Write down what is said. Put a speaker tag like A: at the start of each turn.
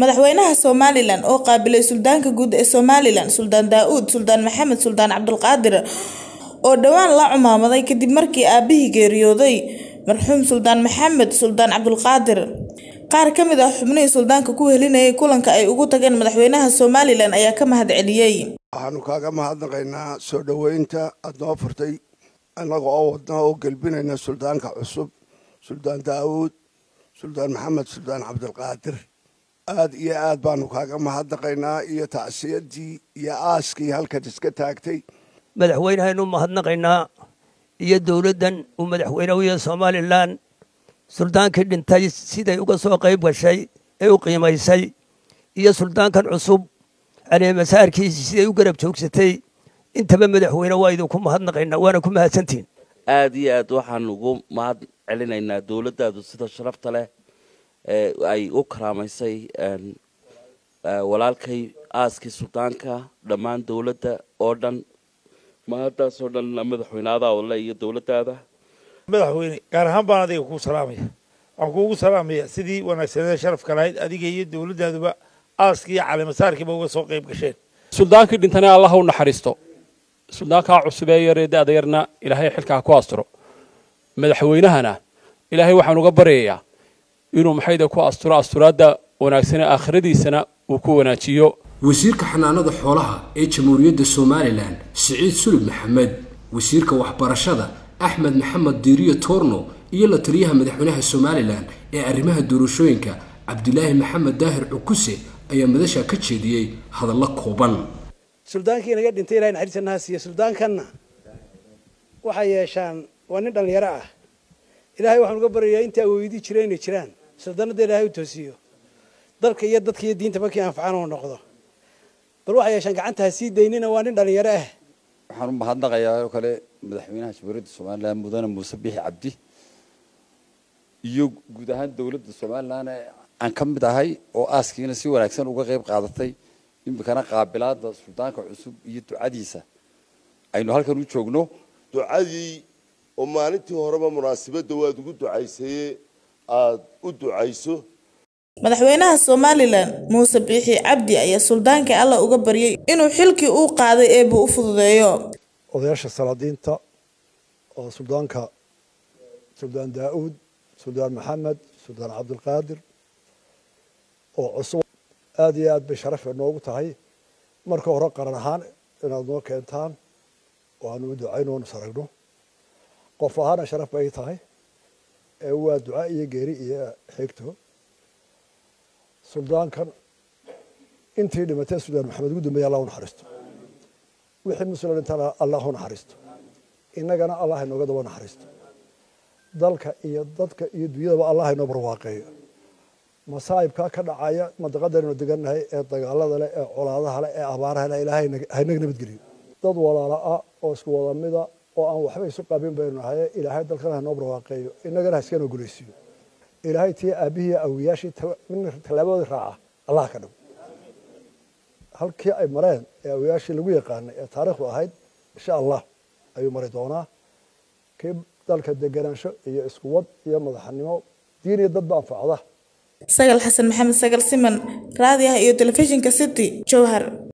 A: madaxweynaha somalilan oo qaabilay suldaanka guud ee somalilan suldaan daa-uud suldaan maxamed suldaan cabdulqaadir oo dhowaan la cumaamaday kadib markii aabihii geeriyooday marxuum suldaan maxamed suldaan cabdulqaadir qaar ka mid ah xubnihii suldaanka ku helinayay kulanka ay ugu tageen madaxweynaha somalilan ayaa ka mahad celiyey
B: waxaanu kaaga mahadnaqaynaa soo dhoweynta aad noo furtay annaga oo wadna oo gelbinayna suldaanka cusub suldaan daa-uud suldaan maxamed suldaan cabdulqaadir aada iyo aad baanu kaaga mahadnaqaynaa iyo tacsiyadii iyo aaskii halkan iska taagtay madaxweynahaynu mahadnaqaynaa iyo dowladdan uu madaxweynawiya somalilan suldaankii dhintay siday uga soo qayb gashay ee u qiimaysay iyo suldaankan cusub caleemasaarkiisi siday u garab joogsatay intaba madaxweyne waa idinku mahadnaqaynaa waana ku mahadsantiin aada iyo aad waxaan ugu mahad celinaynaa dowladdaadu sida sharafta leh Eh, ay u karaamaysay eh, walaalkay aaskii suldaanka dhammaan dowladda oo dhan mahadaasoo dhan madaxweyneadaa odle iyo dowladaada madaxweyne gaar ahaan baan adiga kuu salaamaya waxaan kuugu salaamaya sidii wanaagsanee sharafka lahayd adiga iyo dowladaaduba aaskii iyo calimasaarkiiba uga soo qayb gasheen suldaankii dhintana allah u naxariisto suldaankaa cusub ee yaree da-da yarna ilaahay xilkaa ku asturo madaxweynahana ilaahay waxaan uga baryayaa inuu maxayda ku asturo asturaadda wanaagsane aakhiradiisana uu ku wanaajiyo wasiirka xanaanada xoolaha ee jamhuuriyadda somalilan siciid sulub maxamed wasiirka waxbarashada axmed maxamed diiriyo toorno iyo la taliyaha madaxweynaha somalilan ee arrimaha doorashooyinka cabdilaahi maxamed daahir cukuse ayaa madasha ka jeediyey hadallo kooban suldaankii naga dhintay ilahay naxariisanaha siiye suldaankanna waxay yeeshaan waa nin dhallinyaro ah ilaahay waxaan uga baryayaa intaa weydii jireen inay jiraan sardallada ilahay u toosiyo dalka iyo dadka iyo diinta markii anfacaan oo noqdo bal waxa yeeshaan gacantaa sii daynina waa nin dhalinyaro ah waxaan u mahadnaqayaa oo kale madaxweynaha jamhuuriyadda somalilan mudane muuse bixi cabdi iyo guud ahaan dowladda somalilan aan ka mid ahay oo aaskiina si wanaagsan uga qayb qaadatay iminkana qaabilaada suldaanka cusub iyo ducadiisa aynu halkan u joogno ducadii oo maalintii horeba munaasibadda waad ugu ducaysayee aad u ducayso
A: madaxweynaha somalilan muuse biixi cabdi ayaa suldaanka allah uga baryay inuu xilkii uu qaaday eebbu u
B: fududeeyo odayaasha salaadiinta oo suldaanka suldaan daa-uud suldaan maxamed suldaan cabdulqaadir oo cusub aada iyo aada bay sharaf noogu tahay marka hore qaran ahaan inaad noo keentaan waanu u ducayn aanu saragno qof ahaana sharaf bay ii tahay waa ducaa iyo geeri iyo xigto suldaankan intii dhimatee suldaan maxamed ugu dambeeye allah u naxariisto wixii muslim allah u naxariisto innagana allah inooga naxariisto dalka iyo dadka iyo dunyadaba allah inoo barwaaqeeyo masaa'ibkaa ka dhacaya mandaqadaynu degannahay ee dagaalada leh ee colaadaha leh ee abaaraha leh ilaahay haynaga nabadgeliyo dad walaala ah oo isku wada oo aan waxba isu qabin baynu nahay ilaahay dalkana hanoo barwaaqeeyo inagana haskanoo gulaysiiyo ilaahay tii aabbihiiyo awiyaashii midna raaca allah ka dhigo halkii ay mareen ee awiyaashii lagu yaqaanay ee taariikhdu ahayd insha allah ayuu mari doonaa kii dalka deganaansho iyo iskuwad iyo madaxnimo diin iyo dadba anfacda sagal xasan maxamed sagal siman
A: raadiah iyo telefishinka city jowhar